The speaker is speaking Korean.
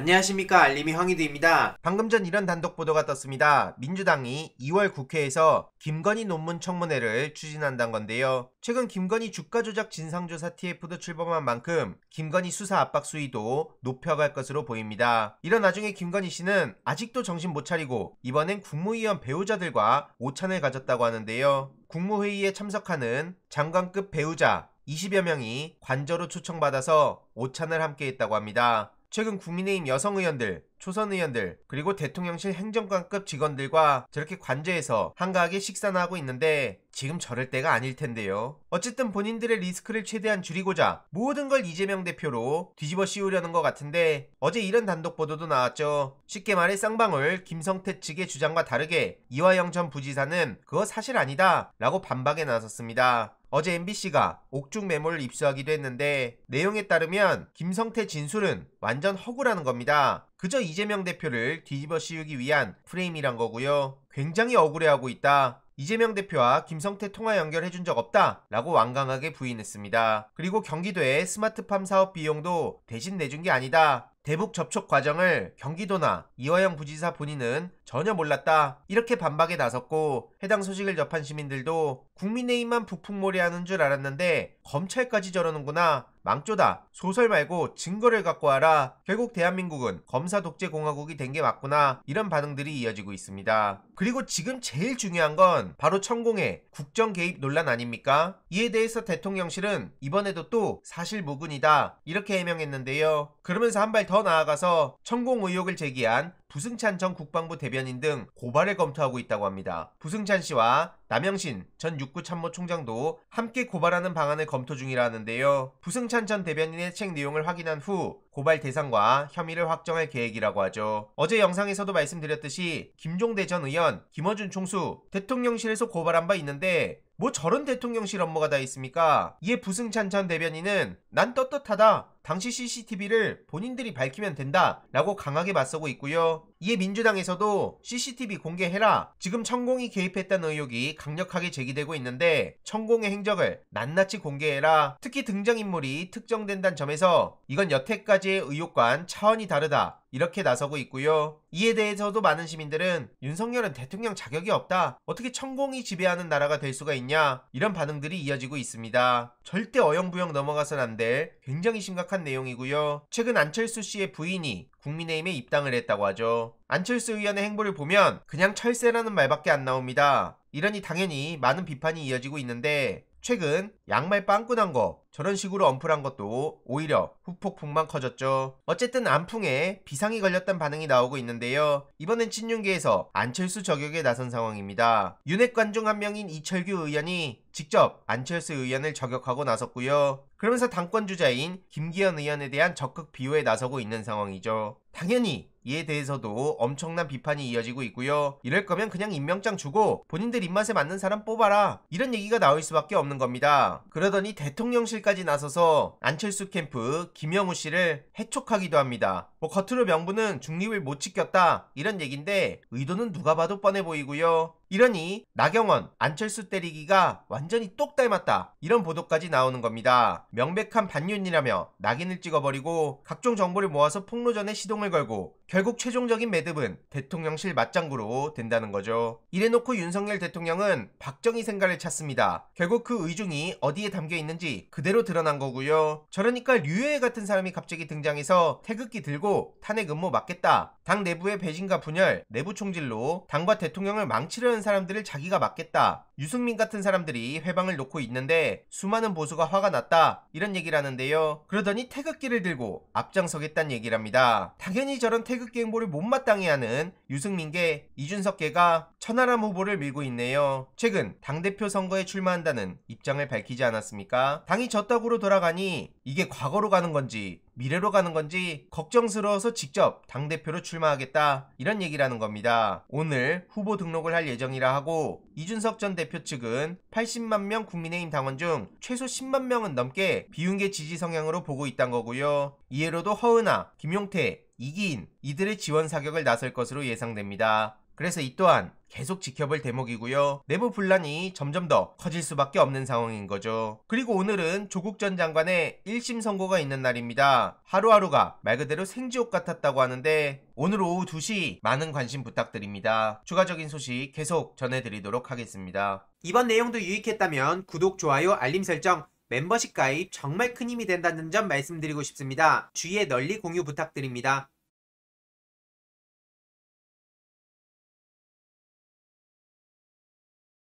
안녕하십니까 알림이 황희드입니다. 방금 전 이런 단독 보도가 떴습니다. 민주당이 2월 국회에서 김건희 논문 청문회를 추진한다는 건데요. 최근 김건희 주가 조작 진상조사 TF도 출범한 만큼 김건희 수사 압박 수위도 높여갈 것으로 보입니다. 이런 나중에 김건희 씨는 아직도 정신 못 차리고 이번엔 국무위원 배우자들과 오찬을 가졌다고 하는데요. 국무회의에 참석하는 장관급 배우자 20여 명이 관저로 초청받아서 오찬을 함께 했다고 합니다. 최근 국민의힘 여성 의원들, 초선 의원들, 그리고 대통령실 행정관급 직원들과 저렇게 관제해서 한가하게 식사나 하고 있는데 지금 저럴 때가 아닐 텐데요. 어쨌든 본인들의 리스크를 최대한 줄이고자 모든 걸 이재명 대표로 뒤집어 씌우려는 것 같은데 어제 이런 단독 보도도 나왔죠. 쉽게 말해 쌍방울 김성태 측의 주장과 다르게 이화영 전 부지사는 그거 사실 아니다 라고 반박에 나섰습니다. 어제 MBC가 옥중 매몰을 입수하기도 했는데 내용에 따르면 김성태 진술은 완전 허구라는 겁니다. 그저 이재명 대표를 뒤집어 씌우기 위한 프레임이란 거고요. 굉장히 억울해하고 있다. 이재명 대표와 김성태 통화 연결해준 적 없다 라고 완강하게 부인했습니다. 그리고 경기도의 스마트팜 사업 비용도 대신 내준 게 아니다 대북 접촉 과정을 경기도나 이화영 부지사 본인은 전혀 몰랐다 이렇게 반박에 나섰고 해당 소식을 접한 시민들도 국민의힘만 부풍몰이하는 줄 알았는데 검찰까지 저러는구나 망조다. 소설 말고 증거를 갖고 와라. 결국 대한민국은 검사 독재 공화국이 된 게 맞구나. 이런 반응들이 이어지고 있습니다. 그리고 지금 제일 중요한 건 바로 천공의 국정 개입 논란 아닙니까? 이에 대해서 대통령실은 이번에도 또 사실 무근이다 이렇게 해명했는데요. 그러면서 한 발 더 나아가서 천공 의혹을 제기한 부승찬 전 국방부 대변인 등 고발을 검토하고 있다고 합니다. 부승찬 씨와 남영신 전 육구 참모총장도 함께 고발하는 방안을 검토 중이라 하는데요. 부승찬 전 대변인의 책 내용을 확인한 후 고발 대상과 혐의를 확정할 계획이라고 하죠. 어제 영상에서도 말씀드렸듯이 김종대 전 의원, 김어준 총수, 대통령실에서 고발한 바 있는데 뭐 저런 대통령실 업무가 다 있습니까? 이에 부승찬 전 대변인은 난 떳떳하다. 당시 CCTV를 본인들이 밝히면 된다. 라고 강하게 맞서고 있고요. 이에 민주당에서도 CCTV 공개해라. 지금 천공이 개입했다는 의혹이 강력하게 제기되고 있는데 천공의 행적을 낱낱이 공개해라. 특히 등장인물이 특정된다는 점에서 이건 여태까지의 의혹과는 차원이 다르다. 이렇게 나서고 있고요. 이에 대해서도 많은 시민들은 윤석열은 대통령 자격이 없다. 어떻게 천공이 지배하는 나라가 될 수가 있냐. 이런 반응들이 이어지고 있습니다. 절대 어영부영 넘어가선 안 될 굉장히 심각한 내용이고요. 최근 안철수 씨의 부인이 국민의힘에 입당을 했다고 하죠. 안철수 의원의 행보를 보면 그냥 철새라는 말밖에 안 나옵니다. 이러니 당연히 많은 비판이 이어지고 있는데 최근 양말 빵꾸난 거 저런 식으로 언플한 것도 오히려 후폭풍만 커졌죠. 어쨌든 안풍에 비상이 걸렸단 반응이 나오고 있는데요. 이번엔 친윤계에서 안철수 저격에 나선 상황입니다. 윤핵관 중 한 명인 이철규 의원이 직접 안철수 의원을 저격하고 나섰고요. 그러면서 당권 주자인 김기현 의원에 대한 적극 비호에 나서고 있는 상황이죠. 당연히 이에 예 대해서도 엄청난 비판이 이어지고 있고요. 이럴 거면 그냥 임명장 주고 본인들 입맛에 맞는 사람 뽑아라 이런 얘기가 나올 수밖에 없는 겁니다. 그러더니 대통령실까지 나서서 안철수 캠프 김영우 씨를 해촉하기도 합니다. 뭐 겉으로 명분은 중립을 못 지켰다 이런 얘기인데 의도는 누가 봐도 뻔해 보이고요. 이러니 나경원, 안철수 때리기가 완전히 똑 닮았다 이런 보도까지 나오는 겁니다. 명백한 반윤이라며 낙인을 찍어버리고 각종 정보를 모아서 폭로전에 시동을 걸고 결국 최종적인 매듭은 대통령실 맞장구로 된다는 거죠. 이래놓고 윤석열 대통령은 박정희 생가를 찾습니다. 결국 그 의중이 어디에 담겨 있는지 그대로 드러난 거고요. 저러니까 류혜 같은 사람이 갑자기 등장해서 태극기 들고 탄핵 음모 맞겠다 당 내부의 배신과 분열, 내부 총질로 당과 대통령을 망치려는 사람들을 자기가 막겠다. 유승민 같은 사람들이 회방을 놓고 있는데 수많은 보수가 화가 났다 이런 얘기를 하는데요. 그러더니 태극기를 들고 앞장서겠다는 얘기를 합니다. 당연히 저런 태극기 행보를 못마땅해 하는 유승민계 이준석계가 천하람 후보를 밀고 있네요. 최근 당대표 선거에 출마한다는 입장을 밝히지 않았습니까? 당이 저다고로 돌아가니 이게 과거로 가는 건지 미래로 가는 건지 걱정스러워서 직접 당대표로 출마하겠다 이런 얘기라는 겁니다. 오늘 후보 등록을 할 예정이라 하고 이준석 전 대표 대표 측은 80만 명 국민의힘 당원 중 최소 10만 명은 넘게 비윤계 지지 성향으로 보고 있단 거고요. 이해로도 허은아, 김용태, 이기인 이들의 지원 사격을 나설 것으로 예상됩니다. 그래서 이 또한 계속 지켜볼 대목이고요. 내부 분란이 점점 더 커질 수밖에 없는 상황인 거죠. 그리고 오늘은 조국 전 장관의 1심 선고가 있는 날입니다. 하루하루가 말 그대로 생지옥 같았다고 하는데 오늘 오후 2시 많은 관심 부탁드립니다. 추가적인 소식 계속 전해드리도록 하겠습니다. 이번 내용도 유익했다면 구독, 좋아요, 알림 설정, 멤버십 가입 정말 큰 힘이 된다는 점 말씀드리고 싶습니다. 주위에 널리 공유 부탁드립니다.